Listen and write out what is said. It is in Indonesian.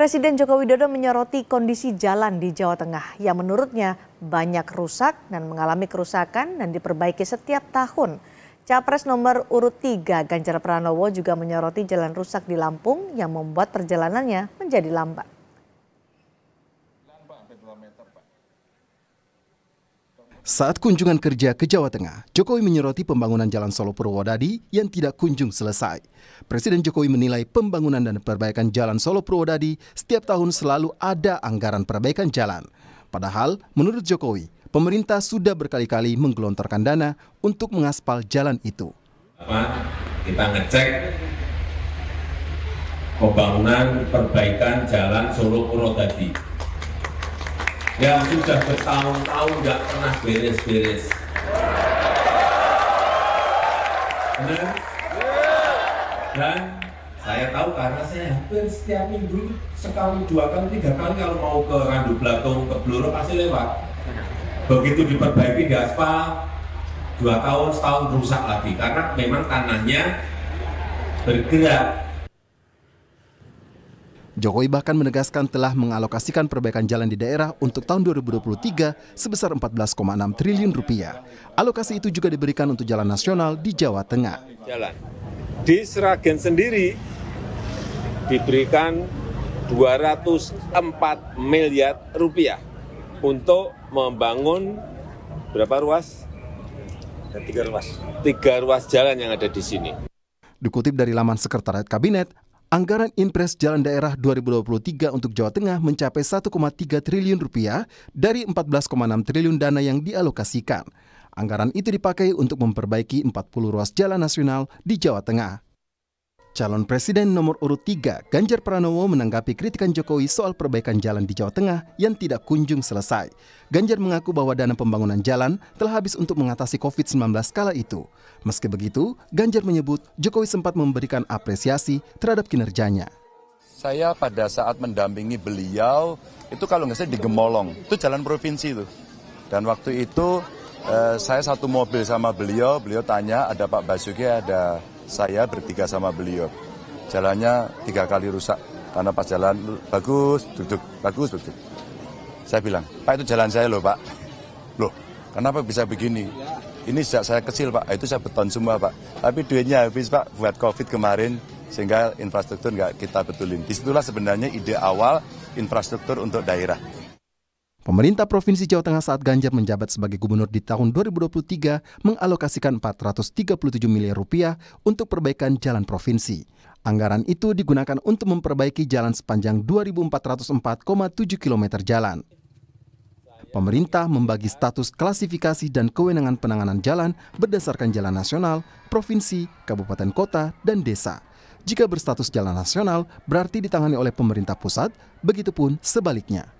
Presiden Joko Widodo menyoroti kondisi jalan di Jawa Tengah yang menurutnya banyak rusak dan mengalami kerusakan dan diperbaiki setiap tahun. Capres nomor urut 3 Ganjar Pranowo juga menyoroti jalan rusak di Lampung yang membuat perjalanannya menjadi lambat. Saat kunjungan kerja ke Jawa Tengah, Jokowi menyoroti pembangunan Jalan Solo Purwodadi yang tidak kunjung selesai. Presiden Jokowi menilai pembangunan dan perbaikan Jalan Solo Purwodadi setiap tahun selalu ada anggaran perbaikan jalan. Padahal, menurut Jokowi, pemerintah sudah berkali-kali menggelontorkan dana untuk mengaspal jalan itu. Apa, kita ngecek pembangunan perbaikan Jalan Solo Purwodadi yang sudah bertahun-tahun nggak pernah beres-beres. Benar? Dan saya tahu karena saya hampir setiap minggu sekali dua kali tiga kali kalau mau ke Randu Blatung ke Bluro pasti lewat. Begitu diperbaiki di aspal dua tahun setahun rusak lagi karena memang tanahnya bergerak Jokowi bahkan menegaskan telah mengalokasikan perbaikan jalan di daerah untuk tahun 2023 sebesar 14,6 triliun rupiah. Alokasi itu juga diberikan untuk jalan nasional di Jawa Tengah. Jalan di Seragen sendiri diberikan 204 miliar rupiah untuk membangun berapa ruas? Tiga ruas. Tiga ruas jalan yang ada di sini. Dikutip dari laman Sekretariat Kabinet, Anggaran Impres Jalan Daerah 2023 untuk Jawa Tengah mencapai 1,3 triliun rupiah dari 14,6 triliun dana yang dialokasikan. Anggaran itu dipakai untuk memperbaiki 40 ruas jalan nasional di Jawa Tengah. Calon Presiden nomor urut 3 Ganjar Pranowo menanggapi kritikan Jokowi soal perbaikan jalan di Jawa Tengah yang tidak kunjung selesai. Ganjar mengaku bahwa dana pembangunan jalan telah habis untuk mengatasi COVID-19 kala itu. Meski begitu, Ganjar menyebut Jokowi sempat memberikan apresiasi terhadap kinerjanya. Saya pada saat mendampingi beliau, itu kalau nggak salah di Gemolong, itu jalan provinsi itu. Dan waktu itu eh, saya satu mobil sama beliau, beliau tanya ada Pak Basuki, ada saya bertiga sama beliau. Jalannya tiga kali rusak karena pas jalan bagus duduk bagus duduk. Saya bilang Pak itu jalan saya loh Pak. Loh kenapa bisa begini? Ini sejak saya kecil Pak, ah, itu saya beton semua Pak. Tapi duitnya habis Pak buat COVID kemarin sehingga infrastruktur nggak kita betulin. Disitulah sebenarnya ide awal infrastruktur untuk daerah. Pemerintah Provinsi Jawa Tengah saat Ganjar menjabat sebagai gubernur di tahun 2023 mengalokasikan 437 miliar rupiah untuk perbaikan jalan provinsi. Anggaran itu digunakan untuk memperbaiki jalan sepanjang 2.404,7 km jalan. Pemerintah membagi status klasifikasi dan kewenangan penanganan jalan berdasarkan jalan nasional, provinsi, kabupaten kota, dan desa. Jika berstatus jalan nasional, berarti ditangani oleh pemerintah pusat, begitupun sebaliknya.